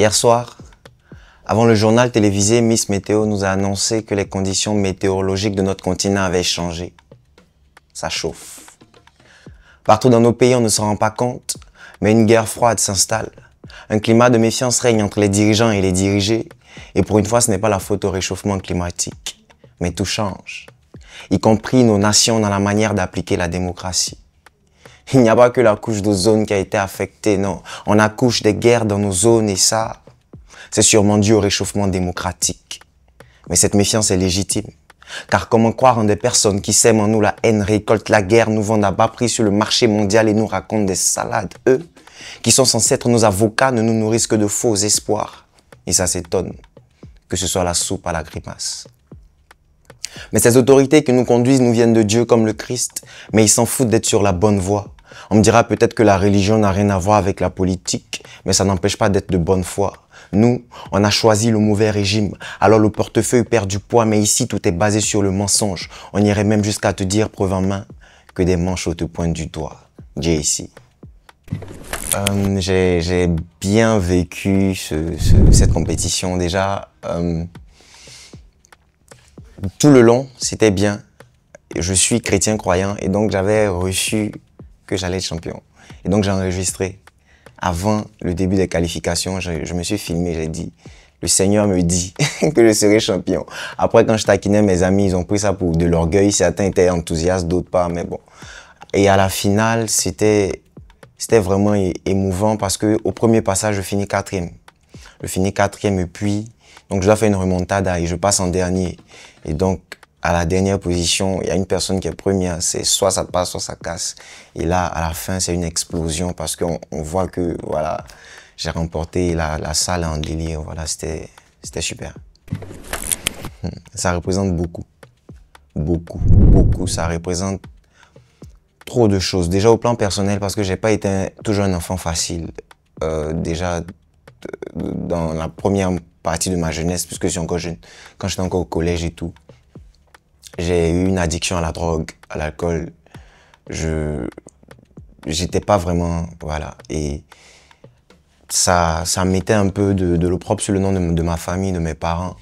Hier soir, avant le journal télévisé, Miss Météo nous a annoncé que les conditions météorologiques de notre continent avaient changé. Ça chauffe. Partout dans nos pays, on ne se rend pas compte, mais une guerre froide s'installe. Un climat de méfiance règne entre les dirigeants et les dirigés, et pour une fois, ce n'est pas la faute au réchauffement climatique. Mais tout change, y compris nos nations dans la manière d'appliquer la démocratie. Il n'y a pas que la couche zone qui a été affectée, non. On accouche des guerres dans nos zones et ça, c'est sûrement dû au réchauffement démocratique. Mais cette méfiance est légitime. Car comment croire en des personnes qui sèment en nous la haine, récoltent la guerre, nous vendent à bas prix sur le marché mondial et nous racontent des salades Eux, qui sont censés être nos avocats, ne nous nourrissent que de faux espoirs. Et ça s'étonne que ce soit la soupe à la grimace. Mais ces autorités qui nous conduisent nous viennent de Dieu comme le Christ, mais ils s'en foutent d'être sur la bonne voie. On me dira peut-être que la religion n'a rien à voir avec la politique, mais ça n'empêche pas d'être de bonne foi. Nous, on a choisi le mauvais régime. Alors le portefeuille perd du poids, mais ici, tout est basé sur le mensonge. On irait même jusqu'à te dire, preuve en main, que des manches te pointent du doigt. JC. Euh, J'ai bien vécu cette compétition déjà. Euh, tout le long, c'était bien. Je suis chrétien croyant et donc j'avais reçu que j'allais être champion. Et donc j'ai enregistré avant le début des qualifications, je, me suis filmé, j'ai dit, le Seigneur me dit que je serai champion. Après, quand je taquinais mes amis, ils ont pris ça pour de l'orgueil. Certains étaient enthousiastes, d'autres pas, mais bon. Et à la finale, c'était, c'était vraiment émouvant parce que au premier passage, je finis quatrième. Je finis quatrième et puis, donc je dois faire une remontada et je passe en dernier. Et donc, à la dernière position, il y a une personne qui est première, c'est soit ça passe, soit ça casse. Et là, à la fin, c'est une explosion parce qu'on on voit que voilà, j'ai remporté la, la, salle en délire. Voilà, c'était super. Hmm. Ça représente beaucoup. Beaucoup, beaucoup. Ça représente trop de choses. Déjà au plan personnel, parce que j'ai pas été un, toujours un enfant facile. Euh, déjà dans la première partie de ma jeunesse, puisque je suis encore jeune, quand j'étais encore au collège et tout. J'ai eu une addiction à la drogue, à l'alcool. Je j'étais pas vraiment voilà et ça ça mettait un peu de, l'eau l'opprobre sur le nom de, ma famille, de mes parents.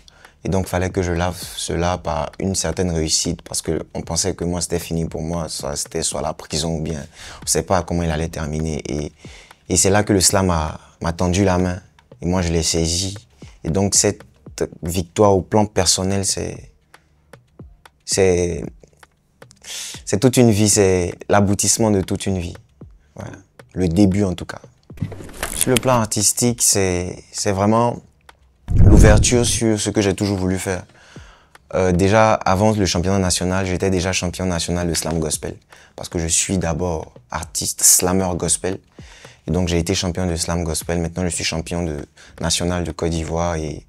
Et donc fallait que je lave cela par une certaine réussite parce que on pensait que moi c'était fini pour moi, soit c'était soit la prison ou bien on sait pas comment il allait terminer et et c'est là que le slam m'a tendu la main et moi je l'ai saisi. Et donc cette victoire au plan personnel, c'est c'est c'est toute une vie, c'est l'aboutissement de toute une vie. Le début en tout cas. Sur le plan artistique, c'est vraiment l'ouverture sur ce que j'ai toujours voulu faire. Euh, déjà avant le championnat national, j'étais déjà champion national de slam gospel. Parce que je suis d'abord artiste slammer gospel. Et donc j'ai été champion de slam gospel. Maintenant je suis champion de, national de Côte d'Ivoire et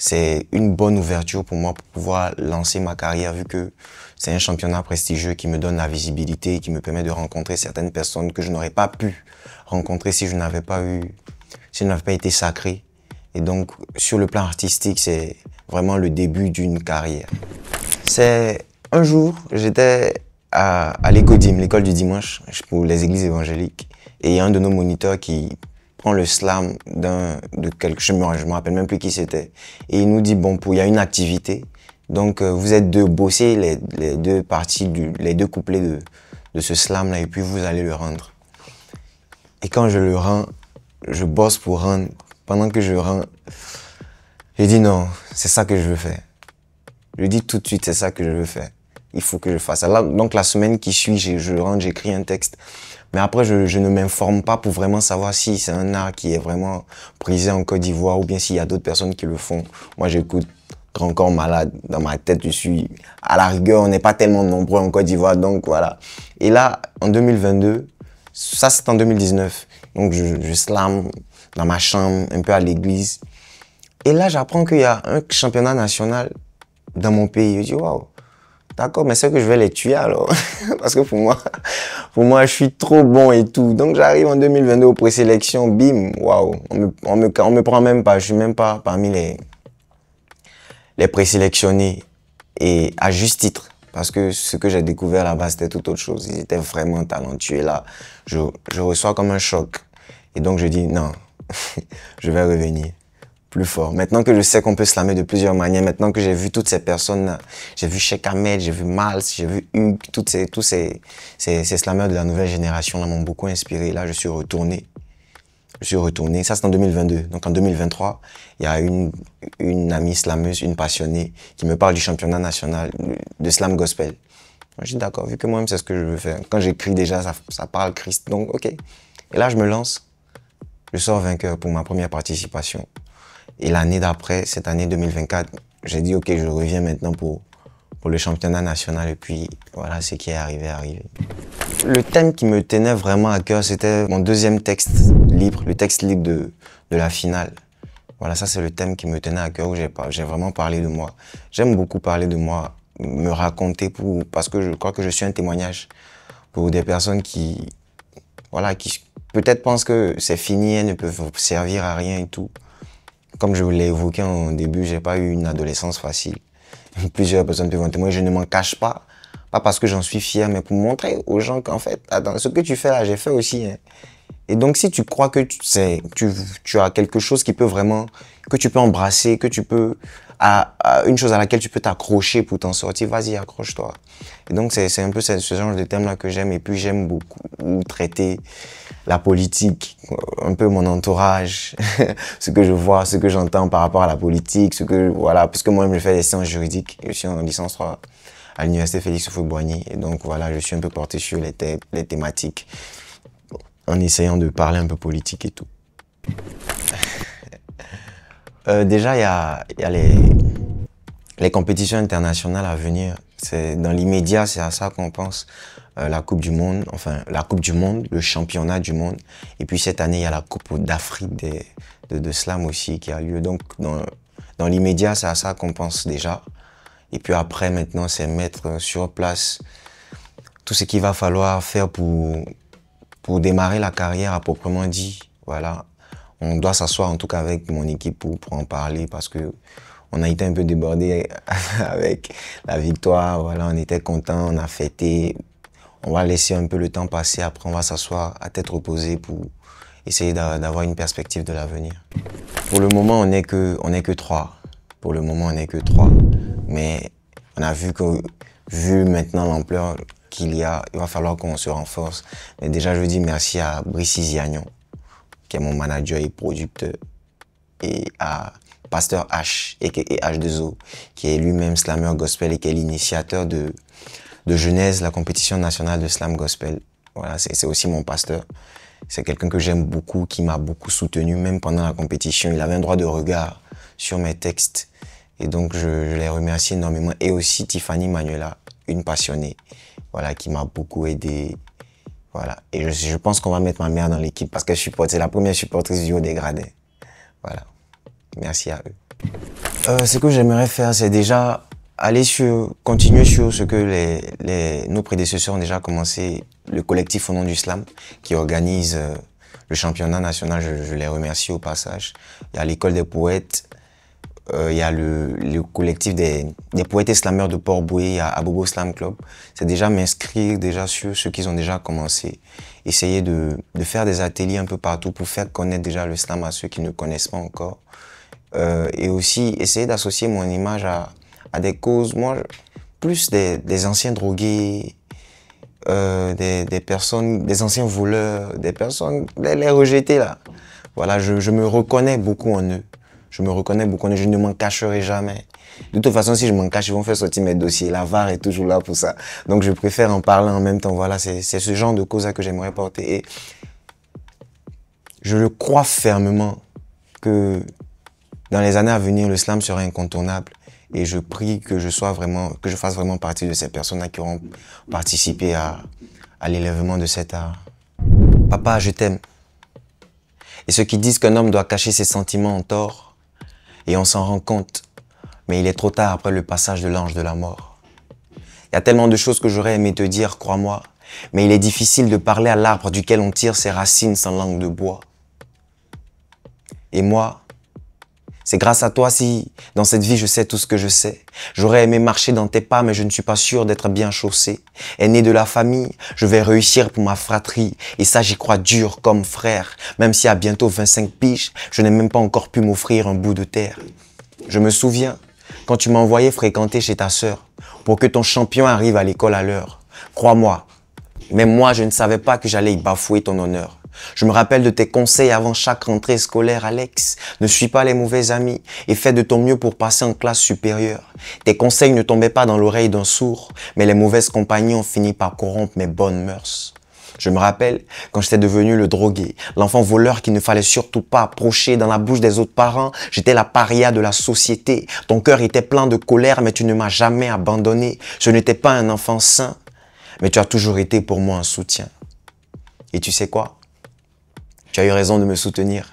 c'est une bonne ouverture pour moi pour pouvoir lancer ma carrière vu que c'est un championnat prestigieux qui me donne la visibilité et qui me permet de rencontrer certaines personnes que je n'aurais pas pu rencontrer si je n'avais pas eu, si je pas été sacré. Et donc, sur le plan artistique, c'est vraiment le début d'une carrière. C'est un jour, j'étais à, à l'école l'école du dimanche, pour les églises évangéliques, et un de nos moniteurs qui prend le slam d'un, de quelque, je je me rappelle même plus qui c'était. Et il nous dit, bon, pour, il y a une activité. Donc, euh, vous êtes deux, bosser les, les, deux parties du, les deux couplets de, de ce slam-là, et puis vous allez le rendre. Et quand je le rends, je bosse pour rendre. Pendant que je rends, j'ai dit non, c'est ça que je veux faire. Je dis tout de suite, c'est ça que je veux faire il faut que je fasse ça. donc la semaine qui suit, je, rentre, j'écris un texte. Mais après, je, ne m'informe pas pour vraiment savoir si c'est un art qui est vraiment prisé en Côte d'Ivoire ou bien s'il y a d'autres personnes qui le font. Moi, j'écoute Grand Corps Malade. Dans ma tête, je suis à la rigueur. On n'est pas tellement nombreux en Côte d'Ivoire, donc voilà. Et là, en 2022, ça c'est en 2019. Donc je, je slame dans ma chambre, un peu à l'église. Et là, j'apprends qu'il y a un championnat national dans mon pays. Je dis, waouh, D'accord, mais c'est que je vais les tuer alors. Parce que pour moi, pour moi, je suis trop bon et tout. Donc j'arrive en 2022 aux présélections, bim, waouh, on me, on, me, on me prend même pas, je suis même pas parmi les, les présélectionnés. Et à juste titre. Parce que ce que j'ai découvert là-bas, c'était tout autre chose. Ils étaient vraiment talentueux. Là, je reçois comme un choc. Et donc je dis, non, je vais revenir plus fort. Maintenant que je sais qu'on peut slammer de plusieurs manières, maintenant que j'ai vu toutes ces personnes, j'ai vu Sheikh Ahmed, j'ai vu Mals, j'ai vu Hugues, toutes ces, tous ces, ces, ces slammers de la nouvelle génération là m'ont beaucoup inspiré. Là, je suis retourné. Je suis retourné. Ça, c'est en 2022. Donc, en 2023, il y a une, une amie slameuse, une passionnée, qui me parle du championnat national de slam gospel. Moi, je dis d'accord, vu que moi-même, c'est ce que je veux faire. Quand j'écris déjà, ça, ça parle Christ. Donc, OK. Et là, je me lance. Je sors vainqueur pour ma première participation et l'année d'après, cette année 2024, j'ai dit, OK, je reviens maintenant pour, pour le championnat national. Et puis, voilà, ce qui est arrivé, arrivé. Le thème qui me tenait vraiment à cœur, c'était mon deuxième texte libre, le texte libre de, de la finale. Voilà, ça, c'est le thème qui me tenait à cœur, où j'ai vraiment parlé de moi. J'aime beaucoup parler de moi, me raconter, pour, parce que je crois que je suis un témoignage pour des personnes qui, voilà, qui peut-être pensent que c'est fini, et ne peuvent servir à rien et tout comme je vous l'ai évoqué en début, j'ai pas eu une adolescence facile. Plusieurs personnes peuvent en témoigner, je ne m'en cache pas. Pas parce que j'en suis fier, mais pour montrer aux gens qu'en fait, attends, ce que tu fais là, j'ai fait aussi. Hein. Et donc, si tu crois que tu, tu, tu as quelque chose qui peut vraiment, que tu peux embrasser, que tu peux à, une chose à laquelle tu peux t'accrocher pour t'en sortir, vas-y, accroche-toi. Et donc, c'est un peu ce, genre de thème-là que j'aime. Et puis, j'aime beaucoup traiter la politique, euh, un peu mon entourage, ce que je vois, ce que j'entends par rapport à la politique, ce que, voilà, parce que moi-même, je fais des sciences juridiques. Je suis en licence 3 à l'université Félix Houphouët-Boigny. Et donc, voilà, je suis un peu porté sur les, les thématiques en essayant de parler un peu politique et tout. Euh, déjà, il y a, les, compétitions internationales à venir. C'est Dans l'immédiat, c'est à ça qu'on pense. Euh, la Coupe du Monde, enfin, la Coupe du Monde, le championnat du monde. Et puis cette année, il y a la Coupe d'Afrique de, de, slam aussi qui a lieu. Donc, dans, dans l'immédiat, c'est à ça qu'on pense déjà. Et puis après, maintenant, c'est mettre sur place tout ce qu'il va falloir faire pour, pour démarrer la carrière à proprement dit. Voilà, on doit s'asseoir en tout cas avec mon équipe pour, pour en parler parce que on a été un peu débordé avec la victoire. Voilà, on était content, on a fêté. On va laisser un peu le temps passer. Après, on va s'asseoir à tête reposée pour essayer d'avoir une perspective de l'avenir. Pour le moment, on n'est que on que trois. Pour le moment, on n'est que trois. Mais on a vu que vu maintenant l'ampleur qu'il y a, il va falloir qu'on se renforce. Mais déjà, je dis merci à Brice Ziagnon qui est mon manager et producteur, et à Pasteur H, et H2O, qui est lui-même slammer gospel et qui est l'initiateur de, de Genèse, la compétition nationale de slam gospel. Voilà, c'est aussi mon pasteur. C'est quelqu'un que j'aime beaucoup, qui m'a beaucoup soutenu, même pendant la compétition. Il avait un droit de regard sur mes textes. Et donc, je, je les remercie énormément. Et aussi Tiffany Manuela, une passionnée, voilà, qui m'a beaucoup aidé voilà. Et je, je pense qu'on va mettre ma mère dans l'équipe parce que je supporte, c'est la première supportrice du haut dégradé. Voilà. Merci à eux. Euh, ce que j'aimerais faire, c'est déjà aller sur, continuer sur ce que les, les, nos prédécesseurs ont déjà commencé, le collectif au nom du slam qui organise euh, le championnat national, je, je, les remercie au passage. Il y a l'école des poètes, il euh, y a le, le collectif des, des, poètes et slameurs de Port-Boué a Abobo Slam Club. C'est déjà m'inscrire déjà sur ceux qui ont déjà commencé. Essayer de, de, faire des ateliers un peu partout pour faire connaître déjà le slam à ceux qui ne connaissent pas encore. Euh, et aussi essayer d'associer mon image à, à, des causes, moi, plus des, des anciens drogués, euh, des, des, personnes, des anciens voleurs, des personnes, les, les rejetés là. Voilà, je, je me reconnais beaucoup en eux. Je me reconnais beaucoup, je ne m'en cacherai jamais. De toute façon, si je m'en cache, ils vont faire sortir mes dossiers. La VAR est toujours là pour ça. Donc, je préfère en parler en même temps. Voilà, c'est ce genre de cause que j'aimerais porter. Et je le crois fermement que dans les années à venir, le slam sera incontournable. Et je prie que je sois vraiment, que je fasse vraiment partie de ces personnes qui auront participé à, à l'élèvement de cet art. Papa, je t'aime. Et ceux qui disent qu'un homme doit cacher ses sentiments en tort, et on s'en rend compte. Mais il est trop tard après le passage de l'ange de la mort. Il y a tellement de choses que j'aurais aimé te dire, crois-moi. Mais il est difficile de parler à l'arbre duquel on tire ses racines sans langue de bois. Et moi, c'est grâce à toi si dans cette vie je sais tout ce que je sais. J'aurais aimé marcher dans tes pas mais je ne suis pas sûr d'être bien chaussé. Aîné de la famille, je vais réussir pour ma fratrie et ça j'y crois dur comme frère. Même si à bientôt 25 piges, je n'ai même pas encore pu m'offrir un bout de terre. Je me souviens quand tu m'as envoyé fréquenter chez ta sœur pour que ton champion arrive à l'école à l'heure. Crois-moi, même moi je ne savais pas que j'allais y bafouer ton honneur. Je me rappelle de tes conseils avant chaque rentrée scolaire, Alex. Ne suis pas les mauvais amis et fais de ton mieux pour passer en classe supérieure. Tes conseils ne tombaient pas dans l'oreille d'un sourd, mais les mauvaises compagnies ont fini par corrompre mes bonnes mœurs. Je me rappelle quand j'étais devenu le drogué, l'enfant voleur qu'il ne fallait surtout pas approcher dans la bouche des autres parents. J'étais la paria de la société. Ton cœur était plein de colère, mais tu ne m'as jamais abandonné. Je n'étais pas un enfant sain, mais tu as toujours été pour moi un soutien. Et tu sais quoi tu as eu raison de me soutenir.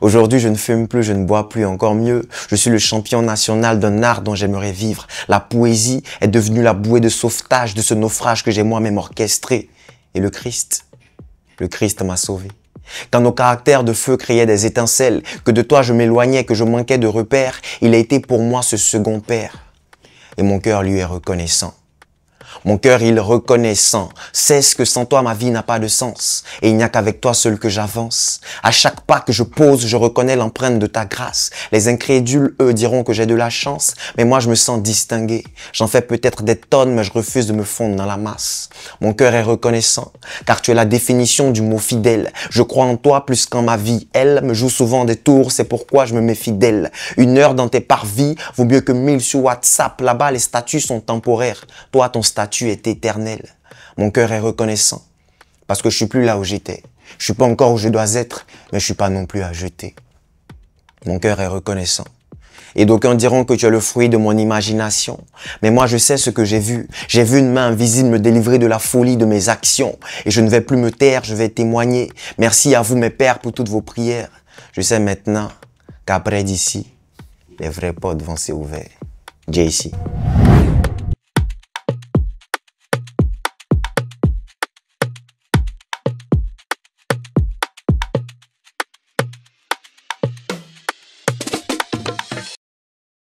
Aujourd'hui, je ne fume plus, je ne bois plus, encore mieux. Je suis le champion national d'un art dont j'aimerais vivre. La poésie est devenue la bouée de sauvetage de ce naufrage que j'ai moi-même orchestré. Et le Christ, le Christ m'a sauvé. Quand nos caractères de feu créaient des étincelles, que de toi je m'éloignais, que je manquais de repères, il a été pour moi ce second père. Et mon cœur lui est reconnaissant. Mon cœur, il reconnaissant, ce que sans toi, ma vie n'a pas de sens. Et il n'y a qu'avec toi seul que j'avance. À chaque pas que je pose, je reconnais l'empreinte de ta grâce. Les incrédules, eux, diront que j'ai de la chance, mais moi, je me sens distingué. J'en fais peut-être des tonnes, mais je refuse de me fondre dans la masse. Mon cœur est reconnaissant, car tu es la définition du mot fidèle. Je crois en toi plus qu'en ma vie. Elle me joue souvent des tours, c'est pourquoi je me méfie d'elle. Une heure dans tes parvis vaut mieux que mille sur WhatsApp. Là-bas, les statuts sont temporaires. Toi, ton statut tu est éternel. Mon cœur est reconnaissant parce que je suis plus là où j'étais. Je suis pas encore où je dois être, mais je suis pas non plus à jeter. Mon cœur est reconnaissant. Et d'aucuns diront que tu es le fruit de mon imagination. Mais moi, je sais ce que j'ai vu. J'ai vu une main invisible me délivrer de la folie de mes actions. Et je ne vais plus me taire, je vais témoigner. Merci à vous, mes pères, pour toutes vos prières. Je sais maintenant qu'après d'ici, les vrais portes vont s'ouvrir. JC.